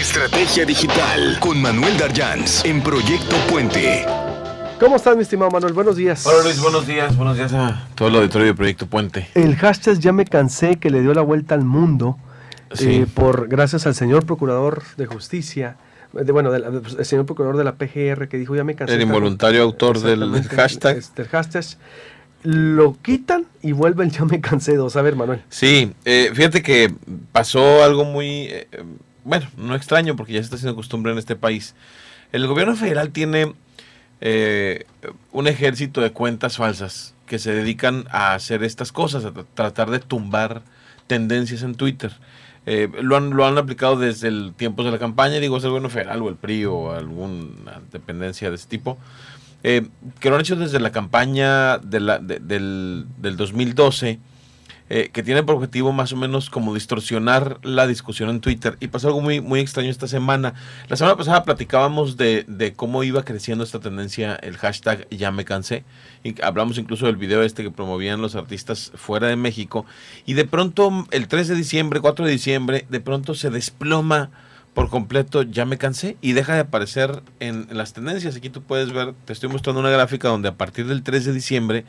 Estrategia Digital con Manuel Darjans en Proyecto Puente. ¿Cómo estás, mi estimado Manuel? Buenos días. Hola Luis, buenos días. Buenos días a todo el auditorio de Proyecto Puente. El hashtag Ya me cansé que le dio la vuelta al mundo eh, por gracias al señor Procurador de Justicia. bueno, el señor procurador de la PGR que dijo ya me cansé. El involuntario autor del, hashtag. Del este, hashtag lo quitan y vuelven ya me cansé dos. A ver, Manuel. Sí, eh, fíjate que pasó algo muy eh, bueno, no extraño porque ya se está haciendo costumbre en este país. El gobierno federal tiene eh, un ejército de cuentas falsas que se dedican a hacer estas cosas, a tratar de tumbar tendencias en Twitter. Eh, lo, han, lo han aplicado desde el tiempo de la campaña, digo, es el gobierno federal o el PRI o alguna dependencia de ese tipo, eh, que lo han hecho desde la campaña de la, del, del 2012 eh, que tiene por objetivo más o menos como distorsionar la discusión en Twitter. Y pasó algo muy, muy extraño esta semana. La semana pasada platicábamos de, cómo iba creciendo esta tendencia, el hashtag ya me cansé. Y hablamos incluso del video este que promovían los artistas fuera de México. Y de pronto, el 3 de diciembre, 4 de diciembre, de pronto se desploma por completo ya me cansé y deja de aparecer en, las tendencias. Aquí tú puedes ver, te estoy mostrando una gráfica donde a partir del 3 de diciembre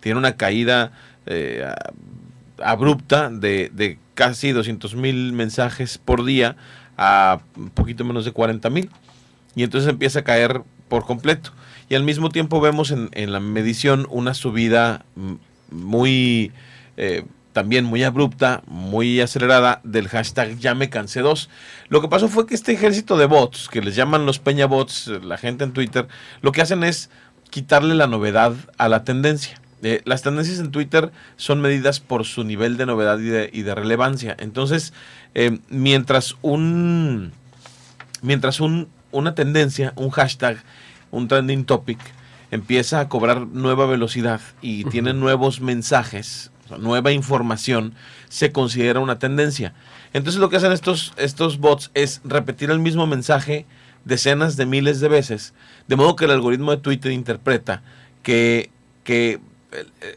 tiene una caída eh, abrupta de, casi 200 mil mensajes por día a un poquito menos de 40 mil. Y entonces empieza a caer por completo. Y al mismo tiempo vemos en, la medición una subida muy, eh, también muy abrupta, muy acelerada del hashtag ya me cansé 2. Lo que pasó fue que este ejército de bots, que les llaman los peña bots la gente en Twitter, lo que hacen es quitarle la novedad a la tendencia. Eh, las tendencias en Twitter son medidas por su nivel de novedad y de, relevancia. Entonces, eh, mientras un mientras una tendencia, un hashtag, un trending topic empieza a cobrar nueva velocidad y tiene nuevos mensajes, nueva información, se considera una tendencia. Entonces lo que hacen estos, estos bots es repetir el mismo mensaje decenas de miles de veces, de modo que el algoritmo de Twitter interpreta que, que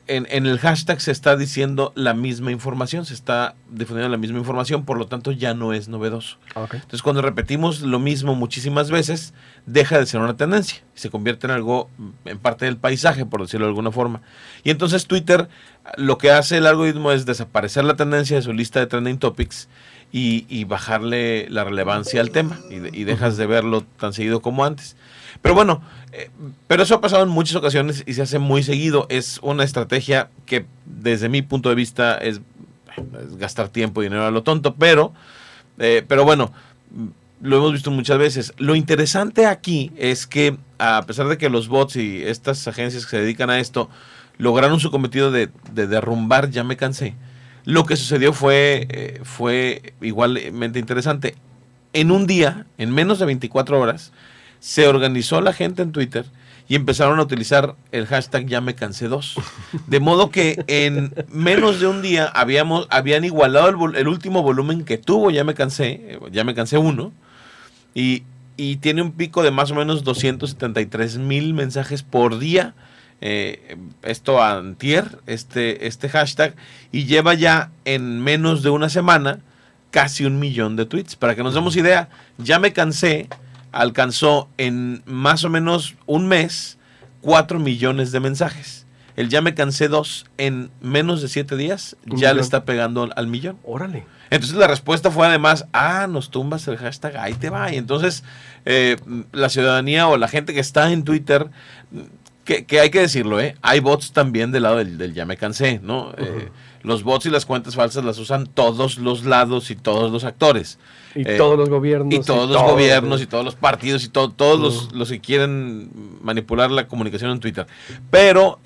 en, el hashtag se está diciendo la misma información, se está difundiendo la misma información, por lo tanto ya no es novedoso. Ah, entonces cuando repetimos lo mismo muchísimas veces, deja de ser una tendencia y se convierte en algo, mm, en parte del paisaje, por decirlo de alguna forma. Y entonces Twitter lo que hace el algoritmo es desaparecer la tendencia de su lista de trending topics y, bajarle la relevancia al tema y, dejas de verlo tan seguido como antes. Pero bueno, eh, pero eso ha pasado en muchas ocasiones y se hace muy seguido. Es una estrategia que desde mi punto de vista es, gastar tiempo y dinero a lo tonto, pero, eh, pero bueno, mm, lo hemos visto muchas veces. Lo interesante aquí es que a pesar de que los bots y estas agencias que se dedican a esto lograron su cometido de, de derrumbar, ya me cansé lo que sucedió fue, eh, fue igualmente interesante. En un día, en menos de 24 horas, se organizó la gente en Twitter y empezaron a utilizar el hashtag ya me cansé 2. De modo que en menos de un día habíamos, habían igualado el, último volumen que tuvo ya me cansé, ya me y, y tiene un pico de más o menos 273 mil mensajes por día eh, esto antier, este, este hashtag, y lleva ya en menos de una semana casi un millón de tweets. Para que nos demos idea, ya me cansé, alcanzó en más o menos un mes 4 millones de mensajes. El ya me cansé dos en menos de 7 días ya le está pegando al millón. Órale. Entonces la respuesta fue además, ah, nos tumbas el hashtag, ahí te va. Y entonces eh, la ciudadanía o la gente que está en Twitter que, hay que decirlo, ¿eh? Hay bots también del lado del, ya me cansé, ¿no? Eh, los bots y las cuentas falsas las usan todos los lados y todos los actores. Y eh, todos los gobiernos. Y todos los gobiernos eh. y todos los partidos y todos los, los, que quieren manipular la comunicación en Twitter. Pero,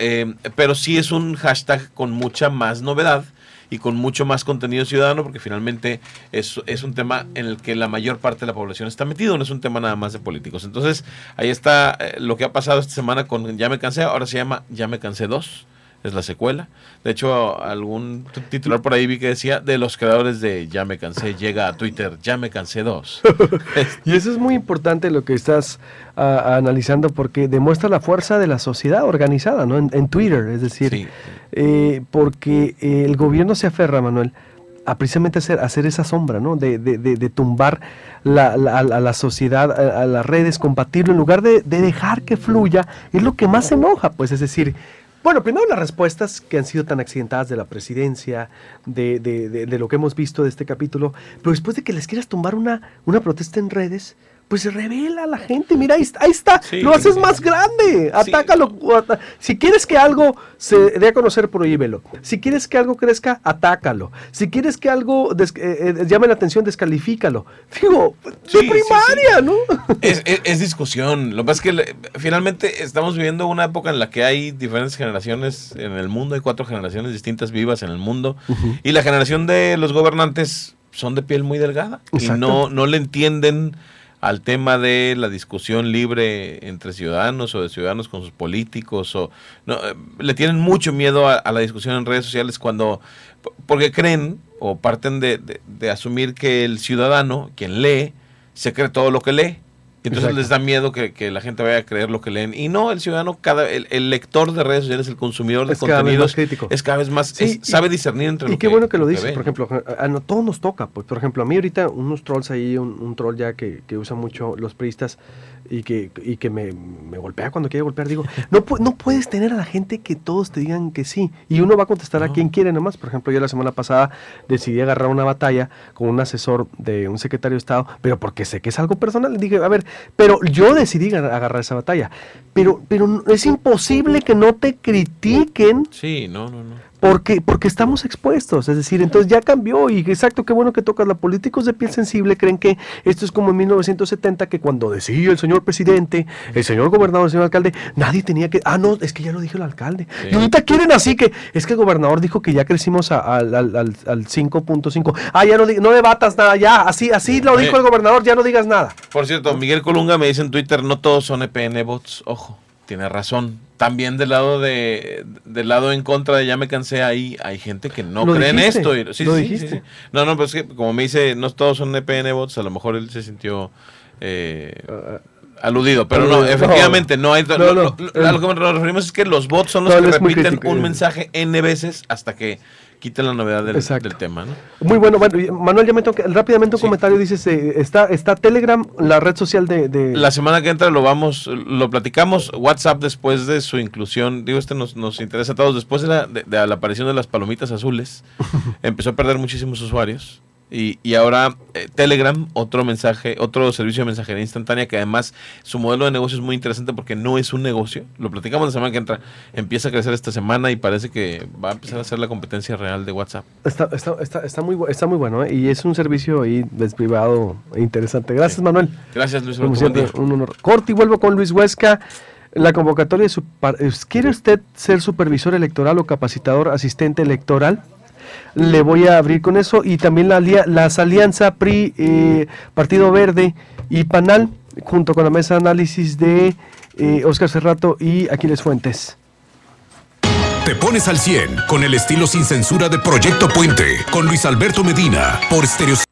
pero sí es un hashtag con mucha más novedad y con mucho más contenido ciudadano, porque finalmente es, es un tema en el que la mayor parte de la población está metido, no es un tema nada más de políticos. Entonces, ahí está eh, lo que ha pasado esta semana con Ya me cansé, ahora se llama Ya me cansé 2 es la secuela. De hecho, algún titular por ahí vi que decía de los creadores de Ya me cansé, llega a Twitter, Ya me cansé 2. y eso es muy importante lo que estás ah, analizando porque demuestra la fuerza de la sociedad organizada, ¿no? En, Twitter, es decir, eh, porque eh, el gobierno se aferra, Manuel, a precisamente hacer, hacer esa sombra, ¿no? De, tumbar a la sociedad, a, las redes, combatirlo, en lugar de, de dejar que fluya, es lo que más enoja, pues, es decir, bueno, primero las respuestas que han sido tan accidentadas de la presidencia, de, lo que hemos visto de este capítulo, pero después de que les quieras tumbar una, una protesta en redes, pues se revela a la gente, mira, ahí está, lo haces más grande, atácalo. Si quieres que algo se dé a conocer, prohíbelo. Si quieres que algo crezca, atácalo. Si quieres que algo eh, eh, llame la atención, descalifícalo. Digo, de primaria, ¿no? Es, discusión. Lo que pasa es que finalmente estamos viviendo una época en la que hay diferentes generaciones en el mundo, hay cuatro generaciones distintas vivas en el mundo, y la generación de los gobernantes son de piel muy delgada y no, no le entienden al tema de la discusión libre entre ciudadanos o de ciudadanos con sus políticos o no, eh, le tienen mucho miedo a, la discusión en redes sociales cuando porque creen o parten de, de asumir que el ciudadano quien lee se cree todo lo que lee entonces les da miedo que, la gente vaya a creer lo que leen. Y no, el ciudadano, cada el, lector de redes sociales, el consumidor de contenidos, es cada vez más, sabe discernir entre y Y qué bueno que lo, dices, por ejemplo, a, todos nos toca. Pues, por ejemplo, a mí ahorita unos trolls ahí, un, troll ya que, que usa mucho los priistas, y que, y que me, golpea cuando quiere golpear. Digo, no, no puedes tener a la gente que todos te digan que sí. Y uno va a contestar a quien quiere nomás. Por ejemplo, yo la semana pasada decidí agarrar una batalla con un asesor de un secretario de Estado, pero porque sé que es algo personal. Dije, a ver, pero yo decidí agarrar esa batalla. Pero, pero es imposible que no te critiquen. Sí, no, no, no porque, porque estamos expuestos, es decir, entonces ya cambió y exacto, qué bueno que tocas la políticos de piel sensible creen que esto es como en 1970 que cuando decidió el señor presidente, el señor gobernador, el señor alcalde, nadie tenía que, ah no, es que ya lo dijo el alcalde. Y ahorita quieren así que, es que el gobernador dijo que ya crecimos al, 5.5. Ah, ya no, no debatas nada, ya, así, así lo dijo el gobernador, ya no digas nada. Por cierto, Miguel Colunga me dice en Twitter, no todos son EPN bots, ojo tiene razón. También del lado de del lado en contra de ya me cansé ahí, hay gente que no cree en esto. sí, ¿Lo sí, dijiste? no, no, pues que como me dice, no todos son NPN bots, a lo mejor él se sintió eh, aludido, pero no, efectivamente no, hay. lo que nos referimos es que los bots son los que repiten un mensaje n veces hasta que quita la novedad del, tema. Muy bueno, bueno, Manuel, ya me rápidamente un comentario, dices, está, está Telegram, la red social de, La semana que entra lo vamos, lo platicamos, WhatsApp después de su inclusión, digo, este nos, nos interesa a todos, después de la, de la aparición de las palomitas azules, empezó a perder muchísimos usuarios. Y, ahora eh, Telegram, otro mensaje, otro servicio de mensajería instantánea que además su modelo de negocio es muy interesante porque no es un negocio. Lo platicamos la semana que entra. Empieza a crecer esta semana y parece que va a empezar a ser la competencia real de WhatsApp. Está, muy, está muy bueno ¿eh? y es un servicio ahí desprivado e interesante. Gracias, Manuel. Gracias, Luis. un honor. Corte y vuelvo con Luis Huesca. La convocatoria de su... ¿Quiere usted ser supervisor electoral o capacitador asistente electoral? le voy a abrir con eso y también la, las alianza PRI, eh, Partido Verde y PANAL, junto con la mesa de análisis de eh, Oscar Cerrato y Aquiles Fuentes. Te pones al 100 con el estilo sin censura de Proyecto Puente, con Luis Alberto Medina, por Stereo